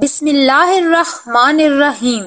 बिस्मिल्लाहिर्रहमानिर्रहीम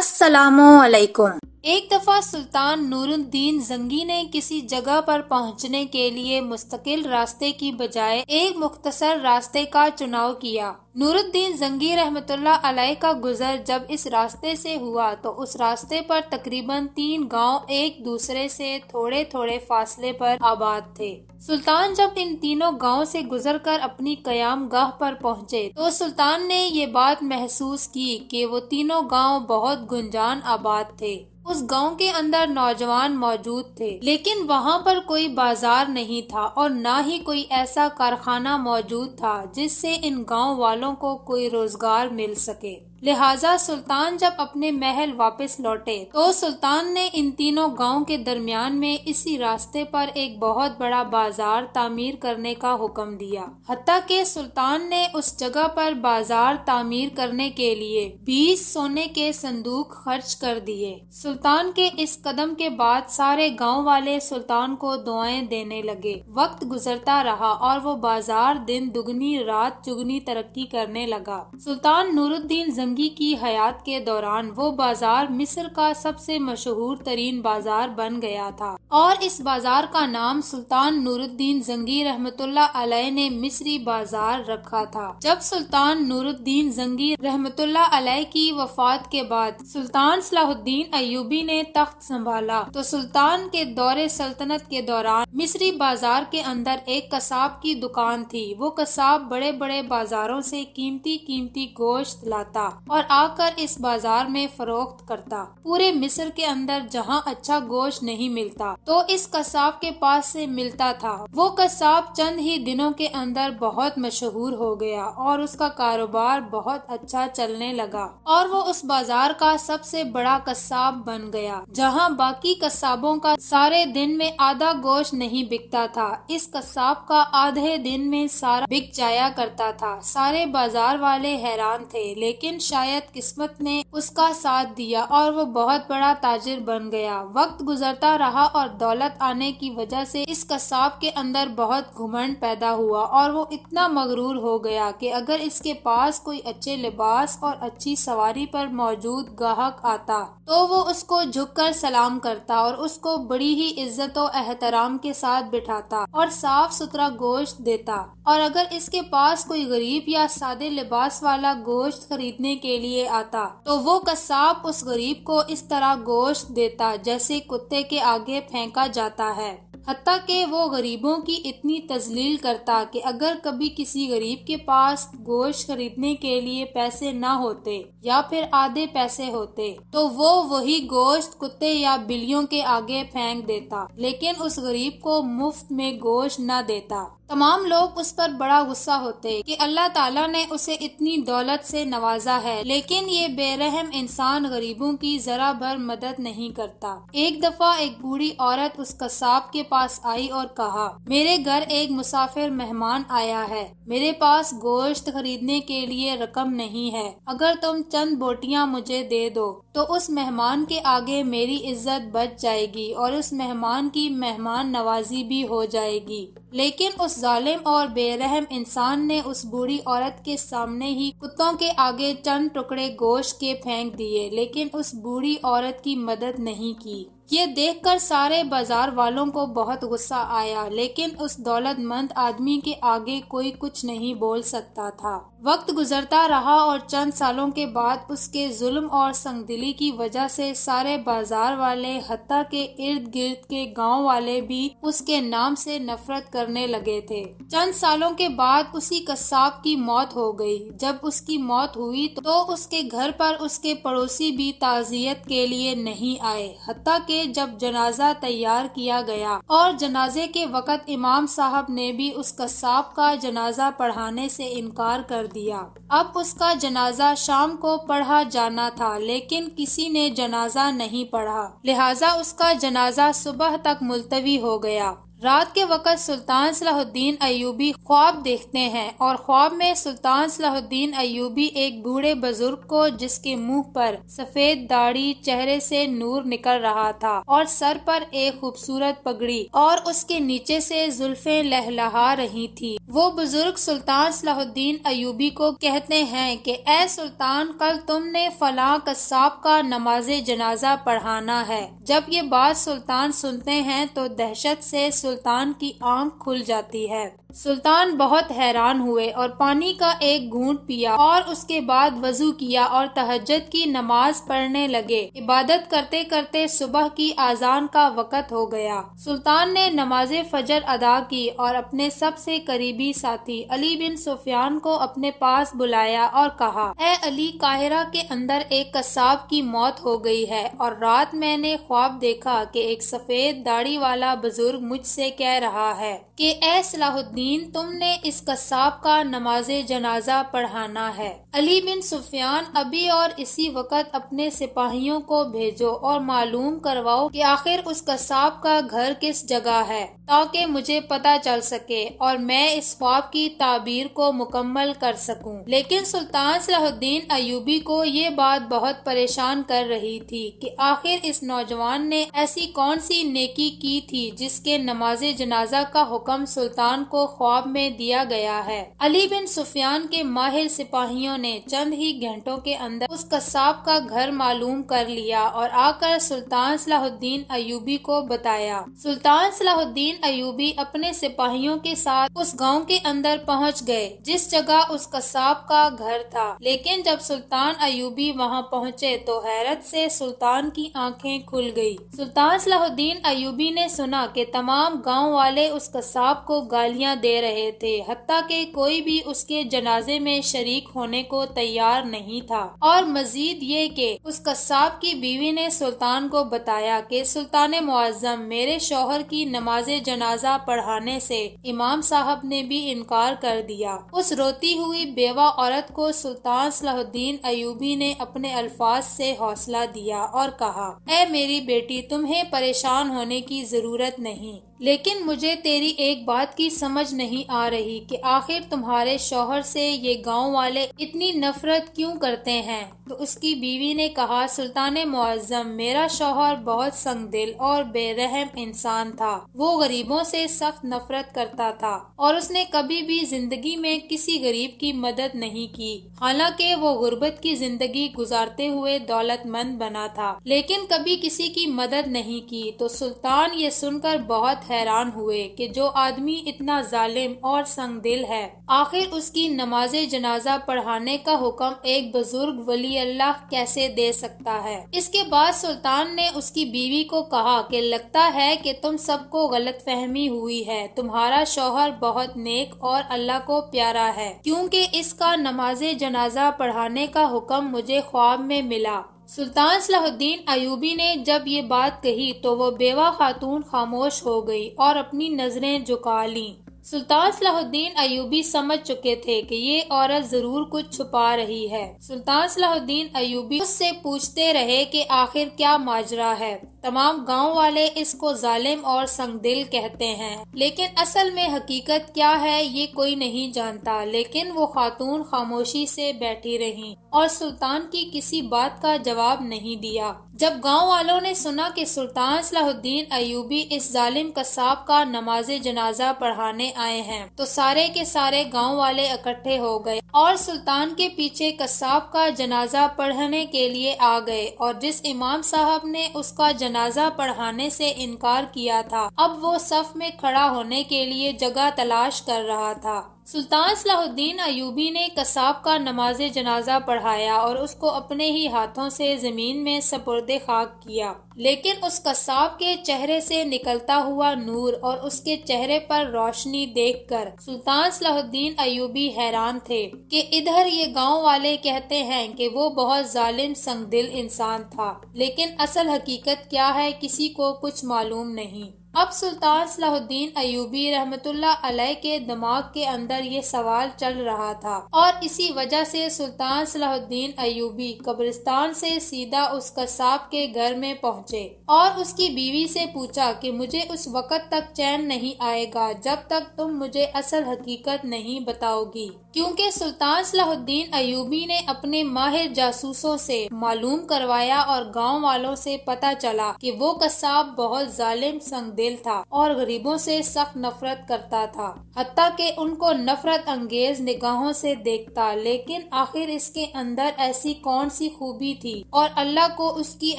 अस्सलाम वालेकुम एक दफ़ा सुल्तान नूरुद्दीन जंगी ने किसी जगह पर पहुंचने के लिए मुस्तकिल रास्ते की बजाय एक मुख्तसर रास्ते का चुनाव किया नूरुद्दीन जंगी रहमतुल्ला अलैह का गुजर जब इस रास्ते से हुआ तो उस रास्ते पर तकरीबन तीन गांव एक दूसरे से थोड़े थोड़े फासले पर आबाद थे सुल्तान जब इन तीनों गांव से गुजरकर अपनी कयाम गाह पर पहुंचे तो सुल्तान ने ये बात महसूस की कि वो तीनों गांव बहुत गुंजान आबाद थे उस गांव के अंदर नौजवान मौजूद थे लेकिन वहां पर कोई बाजार नहीं था और ना ही कोई ऐसा कारखाना मौजूद था जिससे इन गांव वालों को कोई रोजगार मिल सके लिहाजा सुल्तान जब अपने महल वापस लौटे तो सुल्तान ने इन तीनों गांव के दरमियान में इसी रास्ते पर एक बहुत बड़ा बाजार तामीर करने का हुक्म दिया हती के सुल्तान ने उस जगह पर बाजार तामीर करने के लिए बीस सोने के संदूक खर्च कर दिए सुल्तान के इस कदम के बाद सारे गांव वाले सुल्तान को दुआएं देने लगे वक्त गुजरता रहा और वो बाजार दिन दुगनी रात चुगनी तरक्की करने लगा सुल्तान नूरुद्दीन जंगी की हयात के दौरान वो बाजार मिस्र का सबसे मशहूर तरीन बाजार बन गया था और इस बाजार का नाम सुल्तान नूरुद्दीन जंगी रहमतुल्ला अलह ने मिस्री बाजार रखा था जब सुल्तान नूरुद्दीन जंगी रहमतुल्ला अलह की वफात के बाद सुल्तान सलाहुद्दीन अयूबी ने तख्त संभाला तो सुल्तान के दौरे सल्तनत के दौरान मिस्री बाजार के अंदर एक कसाब की दुकान थी वो कसाब बड़े बड़े बाजारों से कीमती कीमती गोश्त लाता और आकर इस बाजार में फरोख्त करता पूरे मिस्र के अंदर जहाँ अच्छा गोश्त नहीं मिलता तो इस कसाब के पास से मिलता था वो कसाब चंद ही दिनों के अंदर बहुत मशहूर हो गया और उसका कारोबार बहुत अच्छा चलने लगा और वो उस बाजार का सबसे बड़ा कसाब बन गया जहाँ बाकी कसाबों का सारे दिन में आधा गोश्त नहीं बिकता था इस कसाब का आधे दिन में सारा बिक जाया करता था सारे बाजार वाले हैरान थे लेकिन शायद किस्मत ने उसका साथ दिया और वो बहुत बड़ा ताजिर बन गया वक्त गुजरता रहा और दौलत आने की वजह से इस कसाब के अंदर बहुत घुमंड पैदा हुआ और वो इतना मगरूर हो गया कि अगर इसके पास कोई अच्छे लिबास और अच्छी सवारी पर मौजूद गाहक आता तो वो उसको झुककर सलाम करता और उसको बड़ी ही इज्जत और एहतराम के साथ बिठाता और साफ सुथरा गोश्त देता और अगर इसके पास कोई गरीब या सादे लिबास वाला गोश्त खरीदने के लिए आता तो वो कसाब उस गरीब को इस तरह गोश्त देता जैसे कुत्ते के आगे फेंका जाता है हती के वो गरीबों की इतनी तजलील करता कि अगर कभी किसी गरीब के पास गोश्त खरीदने के लिए पैसे ना होते या फिर आधे पैसे होते तो वो वही गोश्त कुत्ते या बिल्लियों के आगे फेंक देता लेकिन उस गरीब को मुफ्त में गोश्त न देता तमाम लोग उस पर बड़ा गुस्सा होते कि अल्लाह ताला ने उसे इतनी दौलत से नवाजा है लेकिन ये बेरहम इंसान गरीबों की जरा भर मदद नहीं करता एक दफा एक बूढ़ी औरत उस कसाब के पास पास आई और कहा मेरे घर एक मुसाफिर मेहमान आया है मेरे पास गोश्त खरीदने के लिए रकम नहीं है अगर तुम चंद बोटियां मुझे दे दो तो उस मेहमान के आगे मेरी इज्जत बच जाएगी और उस मेहमान की मेहमान नवाजी भी हो जाएगी लेकिन उस जालिम और बेरहम इंसान ने उस बूढ़ी औरत के सामने ही कुत्तों के आगे चंद टुकड़े गोश्त के फेंक दिए लेकिन उस बूढ़ी औरत की मदद नहीं की ये देखकर सारे बाजार वालों को बहुत गुस्सा आया लेकिन उस दौलतमंद आदमी के आगे कोई कुछ नहीं बोल सकता था वक्त गुजरता रहा और चंद सालों के बाद उसके जुल्म और संगदिली की वजह से सारे बाजार वाले हती के इर्द गिर्द के गांव वाले भी उसके नाम से नफरत करने लगे थे चंद सालों के बाद उसी कस्साब की मौत हो गई जब उसकी मौत हुई तो उसके घर पर उसके पड़ोसी भी ताजियत के लिए नहीं आए हत्या के में जब जनाजा तैयार किया गया और जनाजे के वक़्त इमाम साहब ने भी उस कसाब का जनाजा पढ़ाने से इनकार कर दिया अब उसका जनाजा शाम को पढ़ा जाना था लेकिन किसी ने जनाजा नहीं पढ़ा लिहाजा उसका जनाजा सुबह तक मुलतवी हो गया रात के वक़्त सुल्तान सलाहुद्दीन अयूबी ख्वाब देखते हैं और ख्वाब में सुल्तान सलाहुद्दीन अयूबी एक बूढ़े बुजुर्ग को जिसके मुंह पर सफेद दाढ़ी चेहरे से नूर निकल रहा था और सर पर एक खूबसूरत पगड़ी और उसके नीचे से जुल्फे लहलहा रही थी वो बुजुर्ग सुल्तान सलाहुद्दीन अयूबी को कहते हैं की ए सुल्तान कल तुमने फला कसाब का नमाज जनाजा पढ़ाना है जब ये बात सुल्तान सुनते हैं तो दहशत ऐसी सुल्तान की आंख खुल जाती है सुल्तान बहुत हैरान हुए और पानी का एक घूंट पिया और उसके बाद वजू किया और तहजद की नमाज पढ़ने लगे इबादत करते करते सुबह की आजान का वक़्त हो गया सुल्तान ने नमाज फजर अदा की और अपने सबसे करीबी साथी अली बिन सुफियान को अपने पास बुलाया और कहा ए अली काहिरा के अंदर एक कसाब की मौत हो गई है और रात मैंने ख्वाब देखा की एक सफेद दाढ़ी वाला बुजुर्ग मुझसे कह रहा है की ए सलाहुद्दीन मुसलमीन तुमने इस कसाब का नमाज जनाजा पढ़ाना है अली बिन सुफियान अभी और इसी वक्त अपने सिपाहियों को भेजो और मालूम करवाओ कि आखिर उस कसाब का घर किस जगह है ताकि मुझे पता चल सके और मैं इस ख्वाब की ताबीर को मुकम्मल कर सकूं। लेकिन सुल्तान सलाहुद्दीन अयूबी को ये बात बहुत परेशान कर रही थी कि आखिर इस नौजवान ने ऐसी कौन सी नेकी की थी जिसके नमाज जनाजा का हुक्म सुल्तान को ख्वाब में दिया गया है अली बिन सुफियान के माहिर सिपाहियों ने चंद ही घंटों के अंदर उस कसाब का घर मालूम कर लिया और आकर सुल्तान सलाहुद्दीन अयूबी को बताया सुल्तान सलाहुद्दीन अयूबी अपने सिपाहियों के साथ उस गांव के अंदर पहुंच गए जिस जगह उस कसाब का घर था लेकिन जब सुल्तान अयूबी वहां पहुंचे तो हैरत से सुल्तान की आंखें खुल गई सुल्तान सलाहुद्दीन अयूबी ने सुना कि तमाम गांव वाले उस कसाब को गालियां दे रहे थे हती के कोई भी उसके जनाजे में शरीक होने को तैयार नहीं था और मजीद ये के उस कस्ब की बीवी ने सुल्तान को बताया कि सुल्तान मुआजम मेरे शोहर की नमाज जनाजा पढ़ाने से इमाम साहब ने भी इनकार कर दिया उस रोती हुई बेवा औरत को सुल्तान सलाहुद्दीन अयूबी ने अपने अल्फाज से हौसला दिया और कहा ए मेरी बेटी तुम्हें परेशान होने की जरूरत नहीं लेकिन मुझे तेरी एक बात की समझ नहीं आ रही कि आखिर तुम्हारे शोहर से ये गांव वाले इतनी नफरत क्यों करते हैं तो उसकी बीवी ने कहा सुल्तान मुआजम मेरा शोहर बहुत संगदिल और बेरहम इंसान था वो गरीबों से सख्त नफरत करता था और उसने कभी भी जिंदगी में किसी गरीब की मदद नहीं की हालांकि वो गुर्बत की जिंदगी गुजारते हुए दौलतमंद बना था लेकिन कभी किसी की मदद नहीं की तो सुल्तान ये सुनकर बहुत हैरान हुए कि जो आदमी इतना जालिम और संग दिल है आखिर उसकी नमाज जनाजा पढ़ाने का हुक्म एक बुजुर्ग वली अल्लाह कैसे दे सकता है इसके बाद सुल्तान ने उसकी बीवी को कहा कि लगता है कि तुम सबको गलत फहमी हुई है तुम्हारा शोहर बहुत नेक और अल्लाह को प्यारा है क्यूँकी इसका नमाज जनाजा पढ़ाने का हुक्म मुझे ख्वाब में मिला सुल्तान सलाहुद्दीन अयूबी ने जब ये बात कही तो वो बेवा खातून खामोश हो गई और अपनी नज़रें झुका लीं सुल्तान सलाहुद्दीन अयूबी समझ चुके थे कि ये औरत जरूर कुछ छुपा रही है सुल्तान सलाहुद्दीन अयूबी उससे पूछते रहे कि आखिर क्या माजरा है तमाम गांव वाले इसको जालिम और संगदिल कहते हैं लेकिन असल में हकीकत क्या है ये कोई नहीं जानता लेकिन वो खातून खामोशी से बैठी रही और सुल्तान की किसी बात का जवाब नहीं दिया जब गांव वालों ने सुना कि सुल्तान सलाहुद्दीन अयूबी इस जालिम कसाब का नमाज जनाजा पढ़ाने आए हैं तो सारे के सारे गांव वाले इकट्ठे हो गए और सुल्तान के पीछे कसाब का जनाजा पढ़ने के लिए आ गए और जिस इमाम साहब ने उसका जनाजा पढ़ाने से इनकार किया था अब वो सफ में खड़ा होने के लिए जगह तलाश कर रहा था सुल्तान सलाहुद्दीन अयूबी ने कसाब का नमाज जनाजा पढ़ाया और उसको अपने ही हाथों से ज़मीन में सपुरद खाक किया लेकिन उस कसाब के चेहरे से निकलता हुआ नूर और उसके चेहरे पर रोशनी देखकर सुल्तान सलाहुद्दीन अयूबी हैरान थे कि इधर ये गांव वाले कहते हैं कि वो बहुत जालिम संगदिल इंसान था लेकिन असल हकीकत क्या है किसी को कुछ मालूम नहीं अब सुल्तान सलाहुद्दीन अयूबी रहमत अलैह के दिमाग के अंदर ये सवाल चल रहा था और इसी वजह से सुल्तान सलाहुद्दीन अयूबी कब्रिस्तान से सीधा उस कसाब के घर में पहुंचे और उसकी बीवी से पूछा कि मुझे उस वक़्त तक चैन नहीं आएगा जब तक तुम मुझे असल हकीकत नहीं बताओगी क्योंकि सुल्तान सलाहुद्दीन अयूबी ने अपने माहिर जासूसों से मालूम करवाया और गाँव वालों से पता चला की वो कसाब बहुत जालिम संगदे बुज़दिल था और गरीबों से सख्त नफरत करता था हती के उनको नफरत अंगेज निगाहों से देखता लेकिन आखिर इसके अंदर ऐसी कौन सी खूबी थी और अल्लाह को उसकी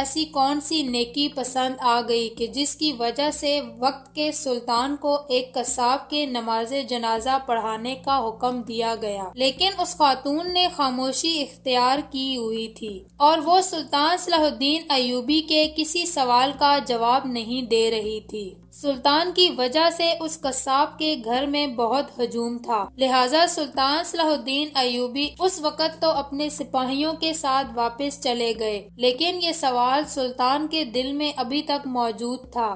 ऐसी कौन सी नेकी पसंद आ गई कि जिसकी वजह से वक्त के सुल्तान को एक कसाब के नमाज जनाजा पढ़ाने का हुक्म दिया गया लेकिन उस खातून ने खामोशी इख्तियार की हुई थी और वो सुल्तान सलाहुद्दीन अयूबी के किसी सवाल का जवाब नहीं दे रही थी सुल्तान की वजह से उस कसाब के घर में बहुत हजूम था लिहाजा सुल्तान सलाहुद्दीन अयूबी उस वक़्त तो अपने सिपाहियों के साथ वापस चले गए लेकिन ये सवाल सुल्तान के दिल में अभी तक मौजूद था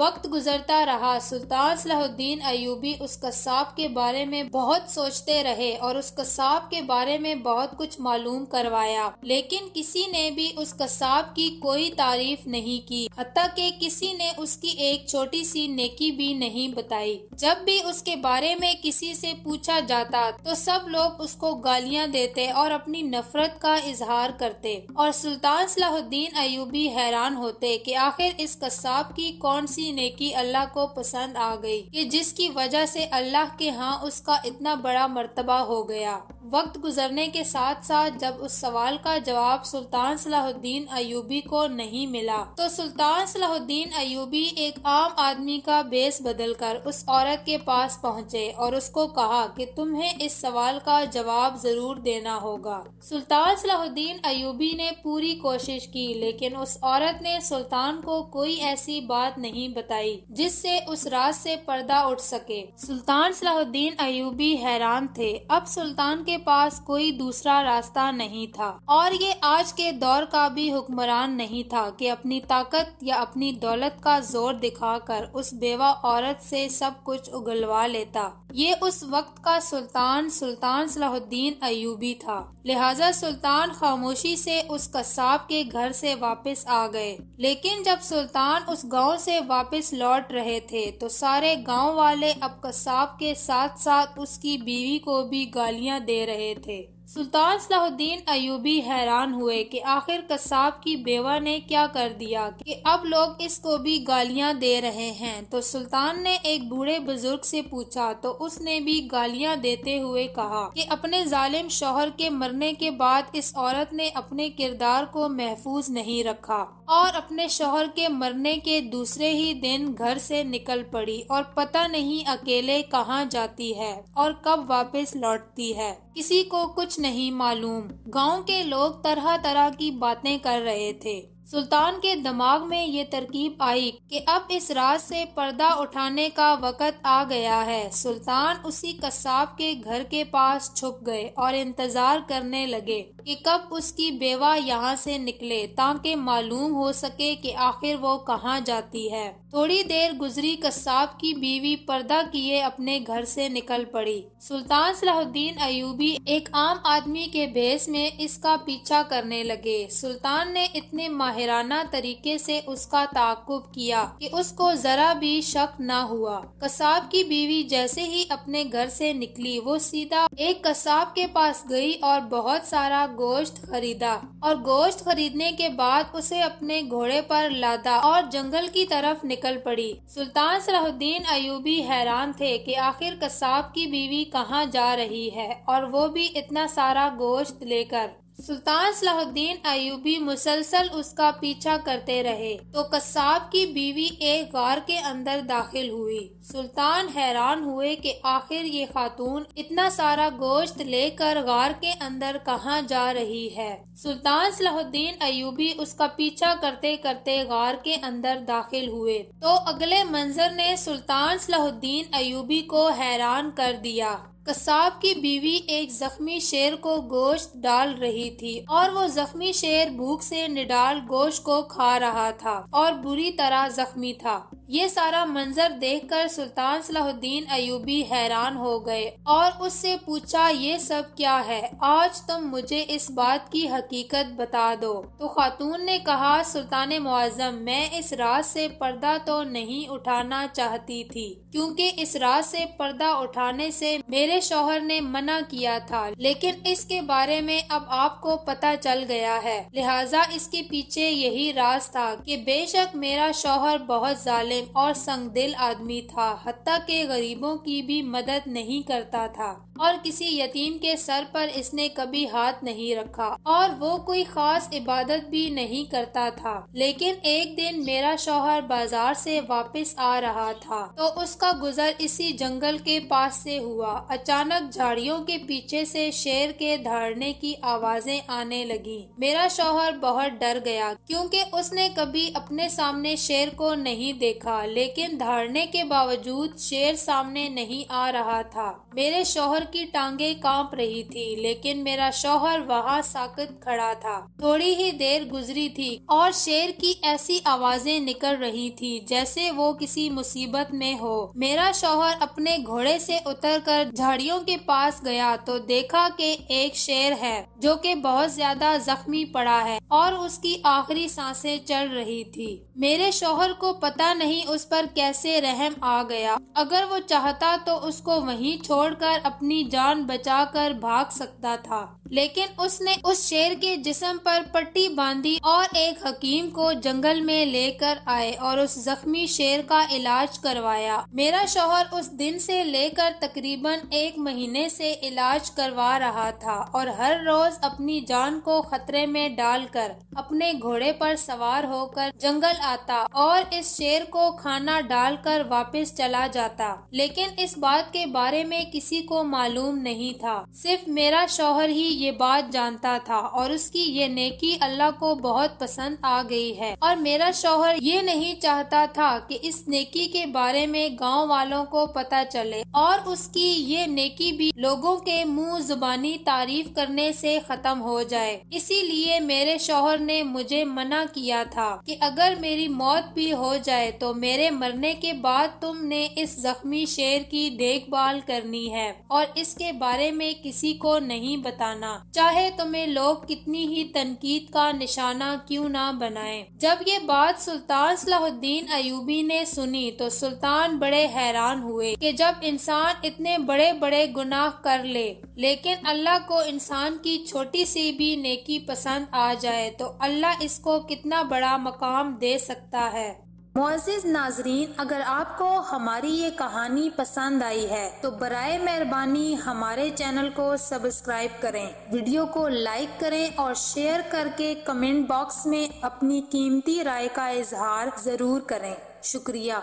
वक्त गुजरता रहा सुल्तान सलाहुद्दीन अयूबी उस कसाब के बारे में बहुत सोचते रहे और उस कसाब के बारे में बहुत कुछ मालूम करवाया लेकिन किसी ने भी उस कसाब की कोई तारीफ नहीं की हती के किसी ने उसकी एक छोटी सी नेकी भी नहीं बताई जब भी उसके बारे में किसी से पूछा जाता तो सब लोग उसको गालियाँ देते और अपनी नफरत का इजहार करते और सुल्तान सलाहुद्दीन अयूबी हैरान होते कि आखिर इस कसाब की कौन सी ऐसी नेकी अल्लाह को पसंद आ गई कि जिसकी वजह से अल्लाह के हाँ उसका इतना बड़ा मर्तबा हो गया वक्त गुजरने के साथ साथ जब उस सवाल का जवाब सुल्तान सलाहुद्दीन अयूबी को नहीं मिला तो सुल्तान सलाहुद्दीन अयूबी एक आम आदमी का बेस बदलकर उस औरत के पास पहुंचे और उसको कहा कि तुम्हें इस सवाल का जवाब जरूर देना होगा सुल्तान सलाहुद्दीन अयूबी ने पूरी कोशिश की लेकिन उस औरत ने सुल्तान को कोई ऐसी बात नहीं बताई जिससे उस रात से पर्दा उठ सके सुल्तान सलाहुद्दीन अयूबी हैरान थे अब सुल्तान के के पास कोई दूसरा रास्ता नहीं था और ये आज के दौर का भी हुक्मरान नहीं था कि अपनी ताकत या अपनी दौलत का जोर दिखाकर उस बेवा औरत से सब कुछ उगलवा लेता ये उस वक्त का सुल्तान सुल्तान सलाहुद्दीन अयूबी था लिहाजा सुल्तान खामोशी से उस कसाब के घर से वापस आ गए लेकिन जब सुल्तान उस गांव से वापस लौट रहे थे तो सारे गांव वाले अब कसाब के साथ साथ उसकी बीवी को भी गालियां दे दे रहे थे सुल्तान सलाहुद्दीन अयूबी हैरान हुए कि आखिर कसाब की बेवा ने क्या कर दिया कि अब लोग इसको भी गालियां दे रहे हैं तो सुल्तान ने एक बूढ़े बुजुर्ग से पूछा तो उसने भी गालियां देते हुए कहा कि अपने जालिम शोहर के मरने के बाद इस औरत ने अपने किरदार को महफूज नहीं रखा और अपने शोहर के मरने के दूसरे ही दिन घर से निकल पड़ी और पता नहीं अकेले कहाँ जाती है और कब वापस लौटती है किसी को कुछ नहीं मालूम गांव के लोग तरह तरह की बातें कर रहे थे सुल्तान के दिमाग में ये तरकीब आई कि अब इस राज से पर्दा उठाने का वक़्त आ गया है सुल्तान उसी कसाब के घर के पास छुप गए और इंतज़ार करने लगे कि कब उसकी बेवा यहाँ से निकले ताकि मालूम हो सके कि आखिर वो कहाँ जाती है थोड़ी देर गुजरी कस्साब की बीवी पर्दा किए अपने घर से निकल पड़ी सुल्तान सलाहुद्दीन अयूबी एक आम आदमी के भेस में इसका पीछा करने लगे सुल्तान ने इतने माहिराना तरीके से उसका ताकुब किया कि उसको जरा भी शक न हुआ कसाब की बीवी जैसे ही अपने घर से निकली वो सीधा एक कसाब के पास गई और बहुत सारा गोश्त खरीदा और गोश्त खरीदने के बाद उसे अपने घोड़े पर लादा और जंगल की तरफ निकल निकल पड़ी सुल्तान सलाहुद्दीन अयूबी हैरान थे कि आखिर कसाब की बीवी कहाँ जा रही है और वो भी इतना सारा गोश्त लेकर सुल्तान सलाहुद्दीन अयूबी मुसलसल उसका पीछा करते रहे तो कसाब की बीवी एक गार के अंदर दाखिल हुई सुल्तान हैरान हुए कि आखिर ये खातून इतना सारा गोश्त लेकर गार के अंदर कहाँ जा रही है सुल्तान सलाहुद्दीन अयूबी उसका पीछा करते करते गार के अंदर दाखिल हुए तो अगले मंजर ने सुल्तान सलाहुद्दीन अयूबी को हैरान कर दिया कसाब की बीवी एक जख्मी शेर को गोश्त डाल रही थी और वो जख्मी शेर भूख से निडाल गोश्त को खा रहा था और बुरी तरह जख्मी था ये सारा मंजर देखकर सुल्तान सलाहुद्दीन अयूबी हैरान हो गए और उससे पूछा ये सब क्या है आज तुम मुझे इस बात की हकीकत बता दो तो खातून ने कहा सुल्तान मुआजम मैं इस रात से पर्दा तो नहीं उठाना चाहती थी क्योंकि इस रात से पर्दा उठाने से मेरे शोहर ने मना किया था लेकिन इसके बारे में अब आपको पता चल गया है लिहाजा इसके पीछे यही राज था की बेशक मेरा शोहर बहुत जालिम मुलायम और संगदिल आदमी था हती के गरीबों की भी मदद नहीं करता था और किसी यतीम के सर पर इसने कभी हाथ नहीं रखा और वो कोई खास इबादत भी नहीं करता था लेकिन एक दिन मेरा शोहर बाजार से वापस आ रहा था तो उसका गुजर इसी जंगल के पास से हुआ अचानक झाड़ियों के पीछे से शेर के धारने की आवाजें आने लगी मेरा शोहर बहुत डर गया क्योंकि उसने कभी अपने सामने शेर को नहीं देखा था लेकिन धारने के बावजूद शेर सामने नहीं आ रहा था मेरे शोहर की टांगे कांप रही थी लेकिन मेरा शोहर वहाँ साकत खड़ा था थोड़ी ही देर गुजरी थी और शेर की ऐसी आवाजें निकल रही थी जैसे वो किसी मुसीबत में हो मेरा शोहर अपने घोड़े से उतरकर झाड़ियों के पास गया तो देखा कि एक शेर है जो कि बहुत ज्यादा जख्मी पड़ा है और उसकी आखिरी सांसें चल रही थी मेरे शोहर को पता नहीं नहीं उस पर कैसे रहम आ गया अगर वो चाहता तो उसको वहीं छोड़कर अपनी जान बचाकर भाग सकता था लेकिन उसने उस शेर के जिस्म पर पट्टी बांधी और एक हकीम को जंगल में लेकर आए और उस जख्मी शेर का इलाज करवाया मेरा शोहर उस दिन से लेकर तकरीबन एक महीने से इलाज करवा रहा था और हर रोज अपनी जान को खतरे में डालकर अपने घोड़े पर सवार होकर जंगल आता और इस शेर को को खाना डालकर वापस चला जाता लेकिन इस बात के बारे में किसी को मालूम नहीं था सिर्फ मेरा शौहर ही ये बात जानता था और उसकी ये नेकी अल्लाह को बहुत पसंद आ गई है और मेरा शौहर ये नहीं चाहता था कि इस नेकी के बारे में गांव वालों को पता चले और उसकी ये नेकी भी लोगों के मुंह जुबानी तारीफ करने से खत्म हो जाए इसीलिए मेरे शौहर ने मुझे मना किया था कि अगर मेरी मौत भी हो जाए तो मेरे मरने के बाद तुमने इस जख्मी शेर की देखभाल करनी है और इसके बारे में किसी को नहीं बताना चाहे तुम्हें लोग कितनी ही तनकीद का निशाना क्यों ना बनाए जब ये बात सुल्तान सलाहुद्दीन अयूबी ने सुनी तो सुल्तान बड़े हैरान हुए कि जब इंसान इतने बड़े बड़े गुनाह कर ले लेकिन अल्लाह को इंसान की छोटी सी भी नेकी पसंद आ जाए तो अल्लाह इसको कितना बड़ा मकाम दे सकता है मोजिज नाजरीन अगर आपको हमारी ये कहानी पसंद आई है तो बर मेहरबानी हमारे चैनल को सब्सक्राइब करें वीडियो को लाइक करें और शेयर करके कमेंट बॉक्स में अपनी कीमती राय का इजहार जरूर करें शुक्रिया